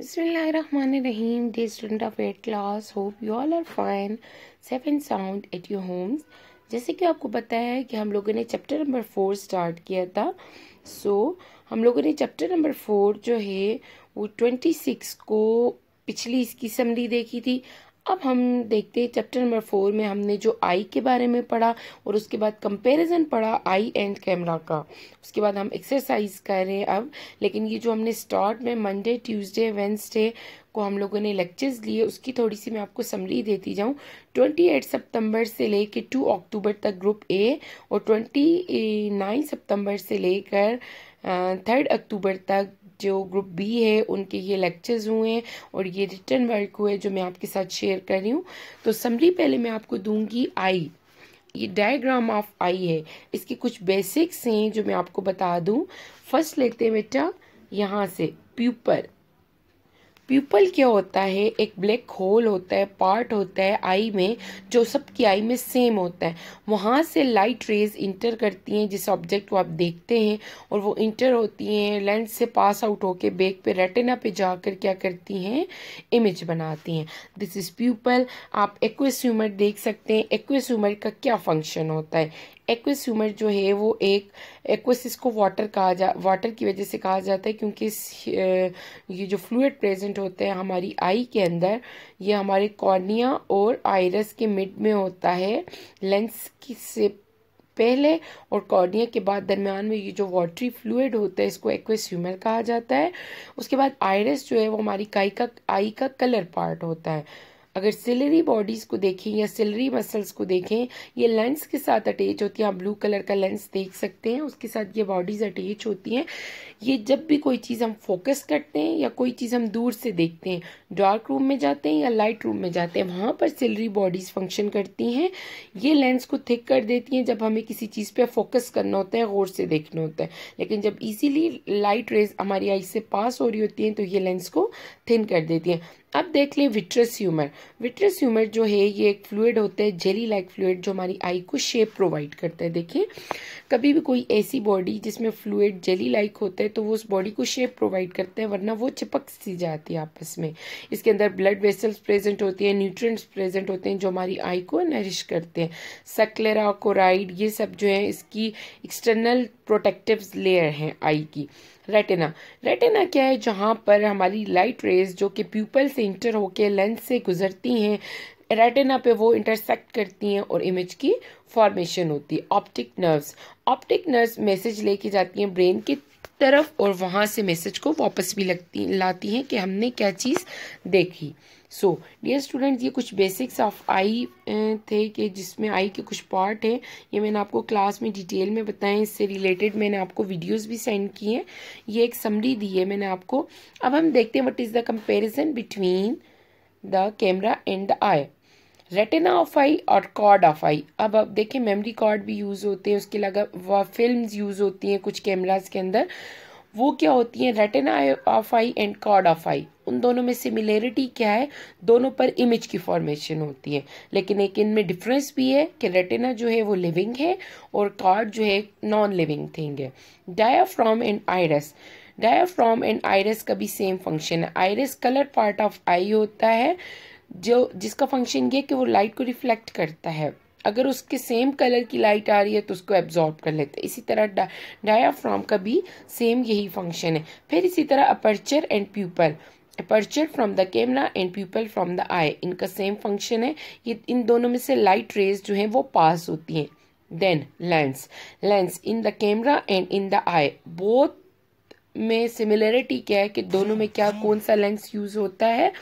बिस्मिल्लाहमानीम dear student of eight class hope you all are fine safe and sound at your homes जैसे कि आपको पता है कि हम लोगों ने चैप्टर नंबर फोर स्टार्ट किया था सो so, हम लोगों ने चैप्टर नंबर फोर जो है वो ट्वेंटी सिक्स को पिछली इसकी समरी देखी थी अब हम देखते हैं चैप्टर नंबर फोर में हमने जो आई के बारे में पढ़ा और उसके बाद कंपैरिजन पढ़ा आई एंड कैमरा का उसके बाद हम एक्सरसाइज कर रहे हैं अब लेकिन ये जो हमने स्टार्ट में मंडे ट्यूसडे वेंसडे को हम लोगों ने लेक्चर्स लिए उसकी थोड़ी सी मैं आपको समरी देती जाऊँ ट्वेंटी एट सितंबर से लेकर टू अक्टूबर तक ग्रुप ए और ट्वेंटी नाइन सितंबर से लेकर थर्ड अक्टूबर तक जो ग्रुप बी है उनके ये लेक्चर्स हुए हैं और ये रिटर्न वर्क हुए जो मैं आपके साथ शेयर कर रही हूँ तो समरी पहले मैं आपको दूंगी आई ये डायग्राम ऑफ आई है इसके कुछ बेसिक्स हैं जो मैं आपको बता दूँ फर्स्ट लेते हैं बेटा यहाँ से प्यूपर प्यूपल क्या होता है एक ब्लैक होल होता है पार्ट होता है आई में जो सबकी आई में सेम होता है वहाँ से लाइट रेज इंटर करती हैं जिस ऑब्जेक्ट को आप देखते हैं और वो इंटर होती हैं लेंस से पास आउट होके बेक पे रेटिना पे जाकर क्या करती हैं इमेज बनाती हैं दिस इज़ प्यूपल आप एक्वेस्यूमर देख सकते हैं एक्वेस्यूमर का क्या फंक्शन होता है एक्विस ह्यूमर जो है वो एक एक्विस इसको वाटर कहा जा वाटर की वजह से कहा जाता है क्योंकि ये जो फ्लूड प्रेजेंट होते हैं हमारी आई के अंदर ये हमारे कॉर्निया और आयरस के मिड में होता है लेंस की से पहले और कॉर्निया के बाद दरमियान में ये जो वाटरी फ्लूड होता है इसको एक्वेस ह्यूमर कहा जाता है उसके बाद आयरस जो है वो हमारी काई का आई का कलर पार्ट होता है अगर सिलरी बॉडीज़ को देखें या सिलरी मसल्स को देखें ये लेंस के साथ अटैच होती हैं आप ब्लू कलर का लेंस देख सकते हैं उसके साथ ये बॉडीज़ अटैच होती हैं ये जब भी कोई चीज़ हम फोकस करते हैं या कोई चीज़ हम दूर से देखते हैं डार्क रूम में जाते हैं या लाइट रूम में जाते हैं वहाँ पर सिलरी बॉडीज़ फंक्शन करती हैं ये लेंस को थिक कर देती हैं जब हमें किसी चीज़ पर फोकस करना होता है गौर से देखना होता है लेकिन जब ईजीली लाइट रेज हमारी आई से पास हो रही होती हैं तो ये लेंस को थिन कर देती हैं अब देख लें विट्रस ह्यूमर विट्रस ह्यूमर जो है ये एक फ्लूड होता है जेली लाइक फ्लूड जो हमारी आई को शेप प्रोवाइड करता है देखिए कभी भी कोई ऐसी बॉडी जिसमें फ्लूड जेली लाइक होता है तो वो उस बॉडी को शेप प्रोवाइड करते हैं वरना वो चिपक सी जाती है आपस में इसके अंदर ब्लड वेसल्स प्रेजेंट होती हैं न्यूट्रेंट्स प्रेजेंट होते हैं जो हमारी आई को नरिश करते हैं सकलेरा कोराइड ये सब जो है इसकी एक्सटर्नल प्रोटेक्टिव लेयर हैं आई की रेटिना रेटिना क्या है जहाँ पर हमारी लाइट रेज जो कि प्यूपल से इंटर होके लेंस से गुजरती हैं रेटिना पे वो इंटरसेक्ट करती हैं और इमेज की फॉर्मेशन होती है optic nerves optic nerves message लेके जाती हैं ब्रेन की तरफ और वहाँ से मैसेज को वापस भी लगती लाती हैं कि हमने क्या चीज़ देखी सो डियर स्टूडेंट ये कुछ बेसिक्स ऑफ आई थे कि जिसमें आई के कुछ पार्ट हैं ये मैंने आपको क्लास में डिटेल में बताएं इससे रिलेटेड मैंने आपको वीडियोस भी सेंड किए हैं ये एक समरी दी है मैंने आपको अब हम देखते हैं what is the comparison between the camera and the eye retina of eye और कॉर्ड ऑफ आई अब अब देखें मेमोरी कार्ड भी यूज़ होते हैं उसके अलावा फिल्म यूज़ होती हैं कुछ कैमराज के अंदर वो क्या होती हैं retina of eye and cord of eye उन दोनों में सिमिलेरिटी क्या है दोनों पर इमेज की फॉर्मेशन होती है लेकिन एक इनमें डिफरेंस भी है कि रेटेना जो है वो लिविंग है और कार्ड जो है नॉन लिविंग थिंग है diaphragm and iris diaphragm and iris का भी सेम फंक्शन है iris colour part of eye होता है जो जिसका फंक्शन ये कि वो लाइट को रिफ्लेक्ट करता है अगर उसके सेम कलर की लाइट आ रही है तो उसको एब्जॉर्ब कर लेते हैं इसी तरह डा, डायाफ्राम का भी सेम यही फंक्शन है फिर इसी तरह aperture and pupil aperture from the camera and pupil from the eye इनका सेम फंक्शन है ये इन दोनों में से लाइट रेज जो हैं वो पास होती हैं then lens lens in the camera and in the eye both में सिमिलरिटी क्या है कि दोनों में क्या hmm. कौन सा लेंस यूज़ होता है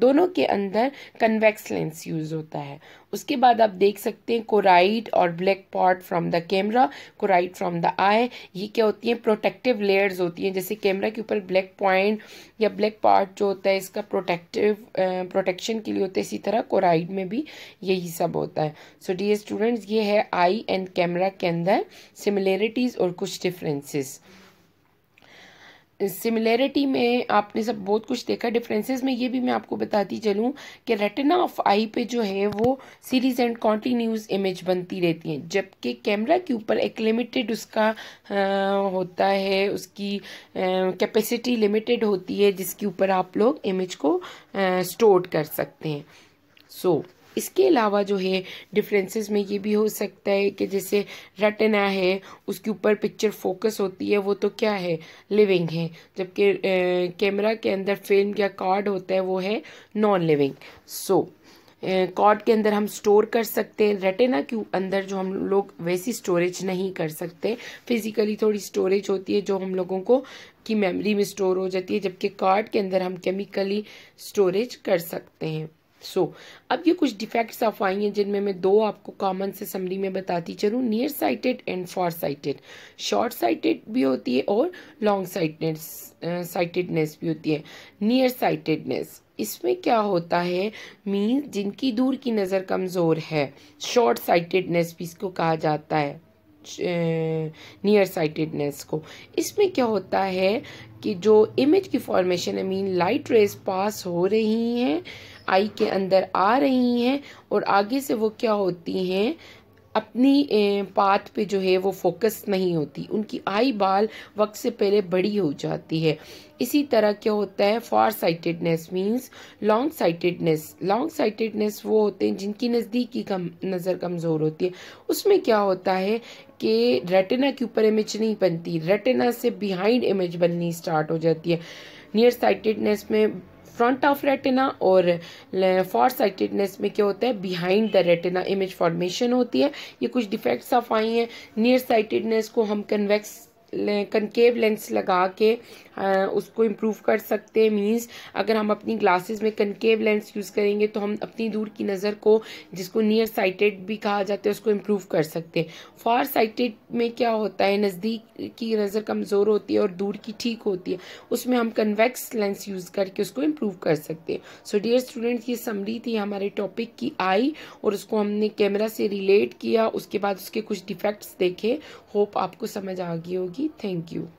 दोनों के अंदर कन्वेक्स लेंस यूज़ होता है उसके बाद आप देख सकते हैं कोराइड और black pot from the camera choroid from the eye ये क्या होती हैं प्रोटेक्टिव लेयर्स होती हैं जैसे कैमरा के ऊपर ब्लैक पॉइंट या ब्लैक पार्ट जो होता है इसका प्रोटेक्टिव प्रोटेक्शन के लिए होता है इसी तरह कोराइड में भी यही सब होता है सो डी स्टूडेंट्स ये है आई एंड कैमरा के अंदर सिमिलरिटीज़ और कुछ डिफरेंसेस सिमिलैरिटी में आपने सब बहुत कुछ देखा डिफरेंसेस में ये भी मैं आपको बताती चलूँ कि रेटिना ऑफ आई पे जो है वो सीरीज एंड कॉन्टीन्यूस इमेज बनती रहती है जबकि कैमरा के ऊपर एक लिमिटेड उसका आ, होता है उसकी कैपेसिटी लिमिटेड होती है जिसके ऊपर आप लोग इमेज को स्टोर कर सकते हैं सो so, इसके अलावा जो है डिफरेंसेस में ये भी हो सकता है कि जैसे रटना है उसके ऊपर पिक्चर फोकस होती है वो तो क्या है लिविंग है जबकि कैमरा के अंदर फिल्म या कार्ड होता है वो है non living so so, cord के अंदर हम स्टोर कर सकते हैं रेटेना के अंदर जो हम लोग वैसी स्टोरेज नहीं कर सकते फिजिकली थोड़ी स्टोरेज होती है जो हम लोगों को की मेमोरी में स्टोर हो जाती है जबकि कार्ड के अंदर हम केमिकली स्टोरेज कर सकते हैं सो so, अब ये कुछ डिफेक्ट्स ऑफ आई हैं जिनमें मैं दो आपको कॉमन से समरी में बताती चलूँ near sighted and far sighted short sighted भी होती है और लॉन्ग साइटेड साइटेडनेस भी होती है नियर साइटेडनेस इसमें क्या होता है मीन जिनकी दूर की नज़र कमज़ोर है शॉर्ट साइटेडनेस भी इसको कहा जाता है नियर साइटेडनेस को इसमें क्या होता है कि जो इमेज की फॉर्मेशन है मीन लाइट रेस पास हो रही हैं आई के अंदर आ रही हैं और आगे से वो क्या होती हैं अपनी पात पे जो है वो फोकस नहीं होती उनकी आई बाल वक्त से पहले बड़ी हो जाती है इसी तरह क्या होता है far sightedness means long sightedness long sightedness वो होते हैं जिनकी नज़दीक की कम नज़र कमज़ोर होती है उसमें क्या होता है कि रेटिना के ऊपर इमेज नहीं बनती रेटिना से बिहाइंड इमेज बननी स्टार्ट हो जाती है नियर साइटेडनेस में फ्रंट ऑफ रेटिना और फॉर साइटेडनेस में क्या होता है behind the retina image formation होती है ये कुछ डिफेक्ट्स ऑफ आई हैं नियर साइटेडनेस को हम कन्वेक्स कंकेव लेंस लगा के उसको इम्प्रूव कर सकते हैं मीन्स अगर हम अपनी ग्लासेस में कनकेव लेंस यूज़ करेंगे तो हम अपनी दूर की नज़र को जिसको नियर साइटेड भी कहा जाता है उसको इम्प्रूव कर सकते हैं फार साइटेड में क्या होता है नज़दीक की नज़र कमज़ोर होती है और दूर की ठीक होती है उसमें हम कन्वेक्स लेंस यूज़ करके उसको इम्प्रूव कर सकते हैं सो डियर स्टूडेंट्स ये समरी थी हमारे टॉपिक की आई और उसको हमने कैमरा से रिलेट किया उसके बाद उसके कुछ डिफेक्ट्स देखे होप आपको समझ आ गई होगी Thank you.